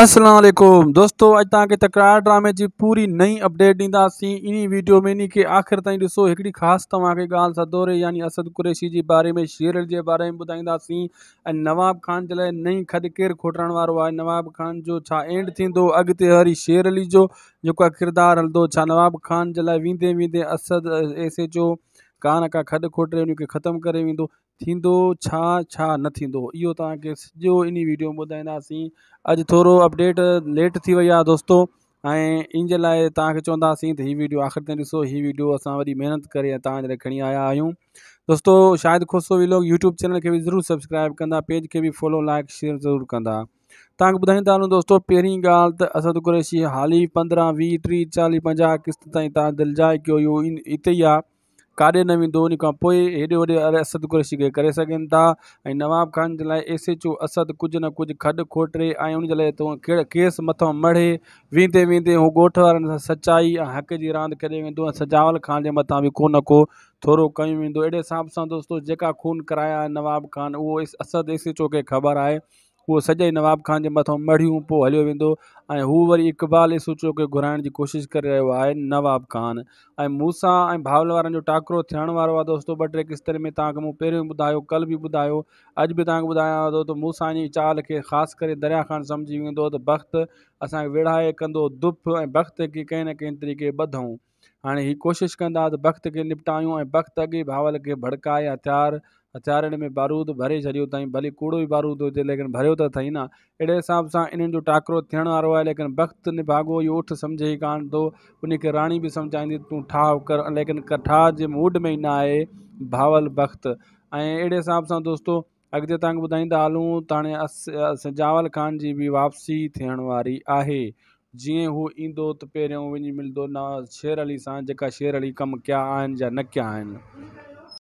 असलम दोस्तों अॼु तव्हांखे तकरार ड्रामे की पूरी नई अपडेट ॾींदासीं इन वीडियो में इन खे आख़िर ताईं ॾिसो हिकिड़ी ख़ासि तव्हांखे सदोरे यानी असद कुरेशी के बारे में शेर जे बारे में ॿुधाईंदासीं नवाब ख़ान जे लाइ नई खॾ केरु खोटण वारो आहे नवाब ख़ान जो एंड थींदो अॻिते वरी शेर अली जो किरदार हल्द नवाब ख़ान जे लाइ वेंदे वेंदे असद एसे जो का न का खॾ खोटे हुनखे ख़तमु करे वेंदो थींदो छा इन वीडियो में ॿुधाईंदासीं अज थोरो अपडेट लेट थी वही आहे दोस्तो इन जे लाइ तव्हांखे चवंदासीं त हीअ वीडियो आख़िर ताईं ऐसो हीअ वीडियो असां वरी मेहनत कर तव्हां आया आहियूं दोस्तो शायदि ख़ुशो लोग यूट्यूब चैनल के भी जरूर सब्सक्राइब कंदा पेज खे बि फॉलो लाइक शेयर जरूर कंदा तक ॿुधाईंदा हलूं दोस्तो पहिरीं ॻाल्हि त असद कुरेशी हाली पंद्रहं वीह टीह चालीह पंजाह किस्त ताईं तव्हां दिलजाए कयो इहो कार्य न वेंदो खां एडे वे असद कुरैशी के कर सघनि था ऐं नवाब ख़ान जे लाइ एस एच ओ असद कुछ न कुछ खड खोटे उन तो केस मथां मड़े वेंदे वेंदे हू ॻोठ वारनि हक़ की रांदि करे वेंदो सजावल ख़ान जे मथां बि को को थोरो क्यों वो अहिड़े हिसाब से दोस्तों जेका खून कराया नवाब ख़ान उहो असद एस एच ओ के ख़बर आहे उहो सॼे नवाब ख़ान के मथां मढ़ियूं पोइ हलियो वेंदो ऐं हू वरी इक़बाल सोचियो की घुराइण जी कोशिशि करे रहियो आहे नवाब ख़ान मूसा मूंसां ऐं भावल वारनि जो टाकरो थियण वारो आहे किस्तर में तव्हांखे मूं पहिरियों ॿुधायो कल्ह बि ॿुधायो अॼु बि तव्हांखे ॿुधायां थो त चाल के खास कर दरिया ख़ान समझी वो तो बख़्तु असांखे विड़ाए कंदो दुप ऐं बख़्त खे कें न कें तरीक़े ॿधूं हाणे हीअ कोशिशि कंदा त भक्त खे निपटायूं ऐं भक्तु अॻे भावल खे भड़काए हथियार हथियारनि में बारूद भरे छॾियो अथई भली कूड़ो ई बारूद हुजे लेकिन भरियो त अथई न अहिड़े हिसाब सां इन्हनि जो टाकरो थियण वारो आहे लेकिन भक्त निभाॻो इहो ऊठि सम्झ ई कोन्ह थो उनखे राणी बि सम्झाईंदी तूं ठाह कर लेकिन कठा ठाह जे मूड में ई न आहे भावल भक्तु ऐं अहिड़े हिसाब सां दोस्तो अॻिते तव्हांखे ॿुधाईंदा हलूं त हाणे असावल खान जी बि वापसी थियण वारी आहे जीअं हू ईंदो त पहिरियों वञी मिलंदो शेर अली सां जेका शेर अली कमु कया आहिनि या न कया आहिनि